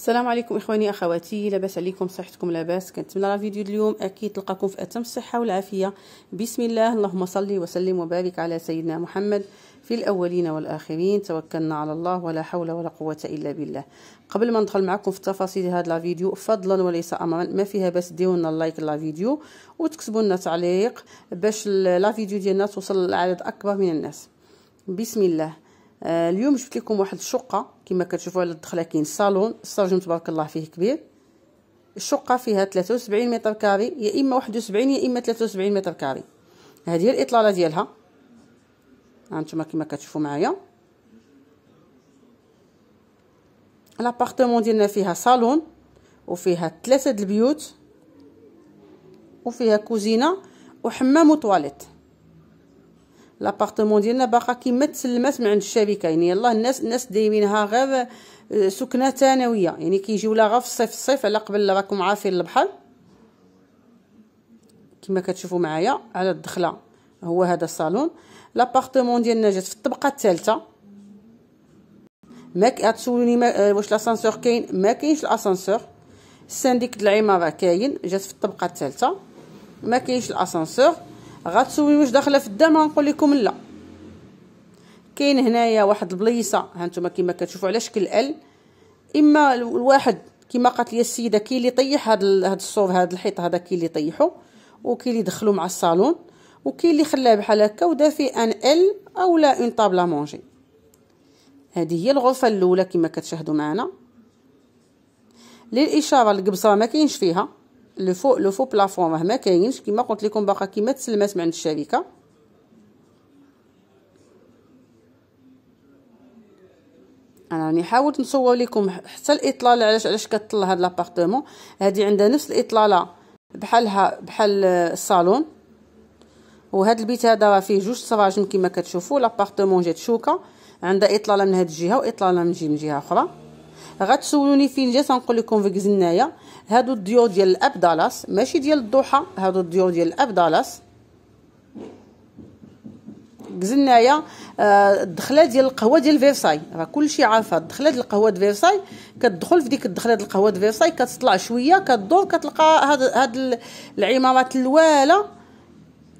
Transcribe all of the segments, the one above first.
السلام عليكم اخواني اخواتي لاباس عليكم صحتكم لاباس كنتمنى لا فيديو اليوم اكيد تلقاكم في اتم الصحه والعافيه بسم الله اللهم صل وسلم وبارك على سيدنا محمد في الاولين والاخرين توكلنا على الله ولا حول ولا قوه الا بالله قبل ما ندخل معكم في تفاصيل هذا لا فيديو فضلا وليس امرا ما فيها باس ديروا لنا لايك لا فيديو وتكتبوا لنا تعليق باش لا فيديو ديالنا توصل لعدد اكبر من الناس بسم الله آه اليوم جبت لكم واحد الشقه كما كتشوفوا على الدخله كاين صالون الصالون تبارك الله فيه كبير الشقه فيها 73 متر كاري يا اما 71 يا اما 73 متر كاري هذه هي الاطلاله ديالها هانتوما كما كتشوفوا معايا لابارتمون ديالنا فيها صالون وفيها ثلاثه البيوت وفيها كوزينه وحمام وطواليت لابارتمون ديالنا باقا كيما تسلمات من عند الشركه يعني يلاه الناس الناس دايبينها غير آه، سكنه ثانويه يعني كيجيو لها غير في الصيف الصيف على قبل راكم عارفين البحر كما كتشوفوا معايا على الدخله هو هذا الصالون لابارتمون ديالنا جات في الطبقه الثالثه ما كتسولوني ما آه، واش لاسانسور كاين ما كاينش الاسانسور السانديك د العماره كاين جات في الطبقه الثالثه ما كاينش الاسانسور غتسوي واش داخله في الدم غنقول لكم لا كاين هنايا واحد البليصه هانتوما كما كتشوفوا على شكل ال اما الواحد كما قالت لي السيده كاين اللي طيح هاد هاد الصوف هاد الحيط هذا كاين اللي طيحو وكاين اللي دخلو مع الصالون وكاين اللي خلاه بحال هكا ودا فيه ان ال اولا اون طابلا مونجي هذه هي الغرفه الاولى كما كتشاهدوا معنا للاشاره القبصه ما كاينش فيها لو فو لو فو بلافون راه ما كاينش كيما قلت لكم باقا كيما تسلمات من عند الشركه انا راني حاولت نصور لكم حتى الاطلاله علاش علاش كطل هاد لابارتمون هادي عندها نفس الاطلاله بحالها بحال الصالون وهاد البيت هذا راه فيه جوج سراجم كيما كتشوفوا لابارتمون جات شوكه عندها اطلاله من هاد الجهه واطلاله من جهه اخرى غتسولوني فين جات غنقول لكم في كزنايا هادو الديور ديال الاب دالاس ماشي ديال الضحى هادو الديور ديال الاب دالاس كزنايا آه، الدخله ديال القهوه ديال فيرساي راه كلشي عارفه الدخله ديال القهوه ديال فيرساي كتدخل في ديك الدخله ديال القهوه ديال فيرساي كتطلع شويه كدور كتلقى هاد هاد العمارات الواله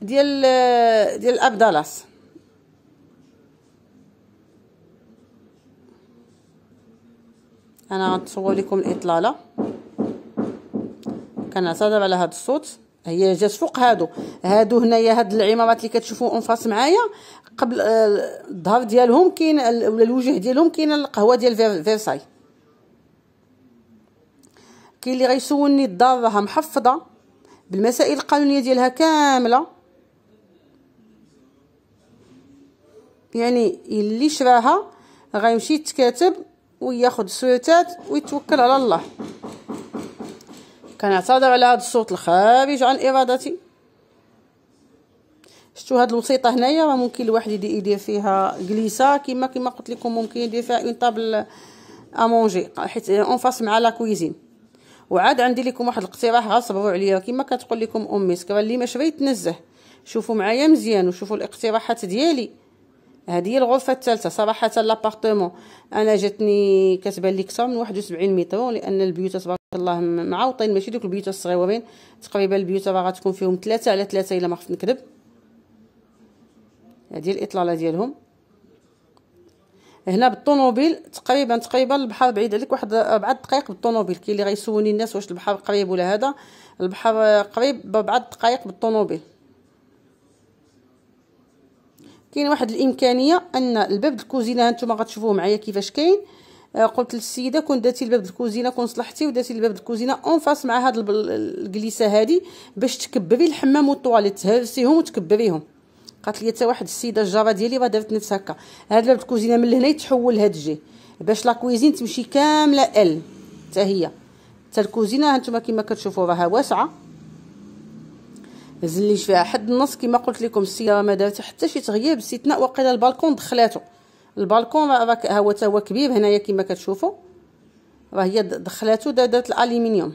ديال آه، ديال الاب دالاس انا غنصور لكم الاطلاله كنعتذر على هذا الصوت هي جات فوق هادو هادو هنايا هاد العمارات اللي كتشوفو انفاس معايا قبل آه، الظهر ديالهم كاين ولا الوجه ديالهم كاين القهوه ديال فيرساي كاين اللي غيسولني الدار راها محفظه بالمسائل القانونيه ديالها كامله يعني اللي شراها غيمشي يتكاتب وياخد السويتات ويتوكل على الله كنعتذر على هذا الصوت الخارج عن ارادتي شتو هاد الوسيطه هنايا راه ممكن الواحد يدير يدير فيها كليسه كما كما قلت لكم ممكن يدير فيها اون طابل امونجي حيت اون فاس مع لا كويزين وعاد عندي لكم واحد الاقتراح غير صبروا عليا كما كتقول لكم امي سكرا اللي ما شريت نزه شوفوا معايا مزيان وشوفوا الاقتراحات ديالي هذه هي الغرفه الثالثه صراحه لابارتمون انا جاتني كتبان لي كثر من واحد وسبعين متر لان البيوت تبارك الله معوطين ماشي دوك البيوت الصغيورين تقريبا البيوت راه غتكون فيهم ثلاثة على ثلاثة الا ما خفت نكذب هذه الاطلاله ديالهم هنا بالطوموبيل تقريبا تقريبا البحر بعيد عليك واحد ربعة دقائق بالطوموبيل كاين اللي غيسولني الناس واش البحر قريب ولا هذا البحر قريب بربعة دقائق بالطوموبيل كاين واحد الامكانيه ان الباب الكوزينه هانتوما غتشوفوه معايا كيفاش كاين آه قلت للسيده كون درتي الباب الكوزينه كون صلحتي ودرتي الباب الكوزينه اون فاس مع هاد الكليسه هادي باش تكببي الحمام والطواليت تهرسيهم وتكببيهم قالت لي حتى واحد السيده الجاره ديالي راه دارت نفس هكا هاد الباب الكوزينه من لهنا يتحول لهاد الجهه باش لا كوزين تمشي كامله ال حتى هي حتى الكوزينه هانتوما كما كتشوفوا راها واسعه مازليش فيها حد النص كما قلت لكم السياره ما دارت حتى شي تغيير باستثناء وقيلا البالكون دخلاتو البالكون راك ها هو تا هو كبير هنايا كما كتشوفوا راه هي دخلاتو دارت الالومنيوم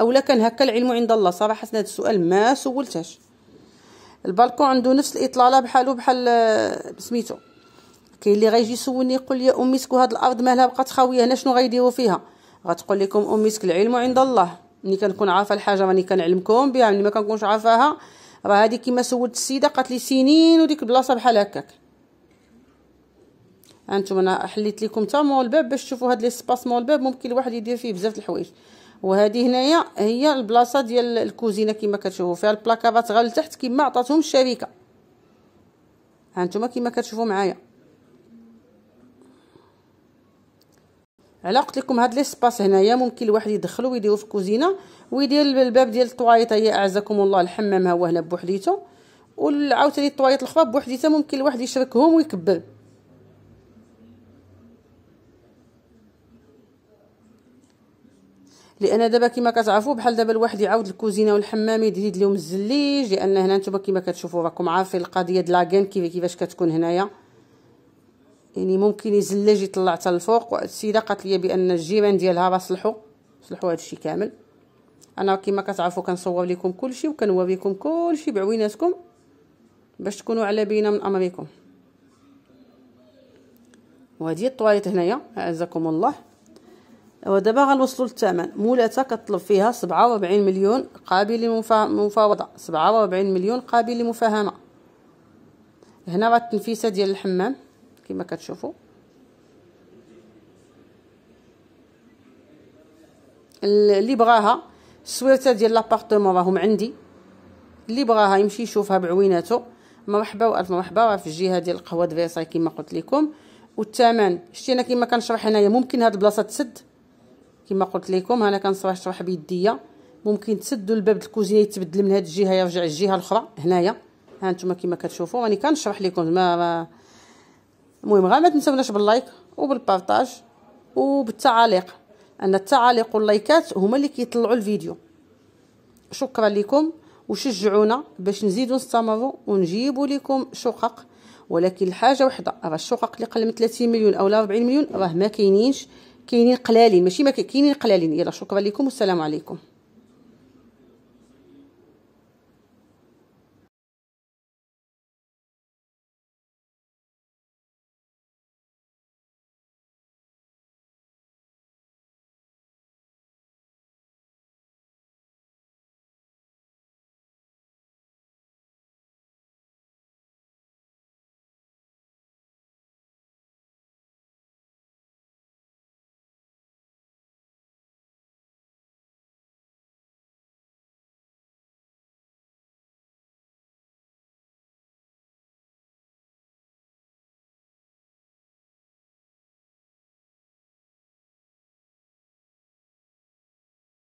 اولا كان هكا العلم عند الله صراحه هذا السؤال ما سولتهش البالكون عنده نفس الاطلاله بحالو بحال آه، سميتو كاين اللي غيجي يسولني يقول لي سكو هاد الارض مالها بقات خاويه هنا شنو غيديروا فيها غتقول لكم سك العلم عند الله ملي كنكون عارفه الحاجه راني كنعلمكم بها ملي ما كنكونش عارفاها راه هذه كيما سولت السيده قالت لي سنين وديك البلاصه بحال هكاك هانتوما انا حليت لكم تا مول الباب باش تشوفوا هاد ليسباس مول الباب ممكن الواحد يدير فيه بزاف د الحوايج وهذه هنايا هي البلاصه ديال الكوزينه كما كتشوفوا فيها البلاكابات غير لتحت كما عطاتهم الشركه هانتوما كما كتشوفوا معايا على قلت لكم هاد ليسباس هنايا ممكن الواحد يدخلو ويديرو في الكوزينه ويدير الباب ديال الطوايط هي اعزكم الله الحمام ها هو هنا بوحديته والعاوتاني الطوايط الاخرى بوحديتها ممكن الواحد يشركهم ويكبر لان دابا كما كتعرفوا بحال دابا الواحد يعاود الكوزينه والحمام يزيد لهم الزليج لان هنا نتوما كما كتشوفوا راكم عارفين القضيه د لاكين كيفاش كتكون هنايا يعني ممكن يزلج يطلع حتى الفوق السيده قالت لي بان الجيران ديالها راه صلحوا صلحوا هادشي كامل انا كما كتعرفوا كنصور لكم كلشي وكنوري كل كلشي بعويناتكم باش تكونوا على بينه من امركم وهذه الطواليت هنايا اعزكم الله ودابا غنوصلوا للثمن مولاتا كطلب فيها 47 مليون قابل للمفاوضه 47 مليون قابل للمفاهمه هنا راه التنفيسه ديال الحمام كما كتشوفوا اللي بغاها السويرته ديال لابارتمون راهم عندي اللي بغاها يمشي يشوفها بعويناتو مرحبا والف مرحبا راه في الجهه ديال القهوه دفيصاي كما قلت لكم والثمن شتي انا كما كنشرح هنايا ممكن هاد البلاصه تسد كما قلت لكم انا كنصرح شرح بيديا ممكن تسدوا الباب الكوزينه يتبدل من هاد الجهه يرجع الجهه الاخرى هنايا ها انتم كما كتشوفوا راني كنشرح لكم ما المهم غير ما تنساوناش باللايك وبالبارطاج وبالتعاليق ان التعاليق واللايكات هما اللي كيطلعوا الفيديو شكرا لكم وشجعونا باش نزيدو نستمروا ونجيبوا لكم شقق ولكن الحاجه وحده راه الشقق اللي قل من 30 مليون اولا 40 مليون راه ما كاينينش كاينين قلالين ماشي ما كاينين قلالين يلا شكرا لكم والسلام عليكم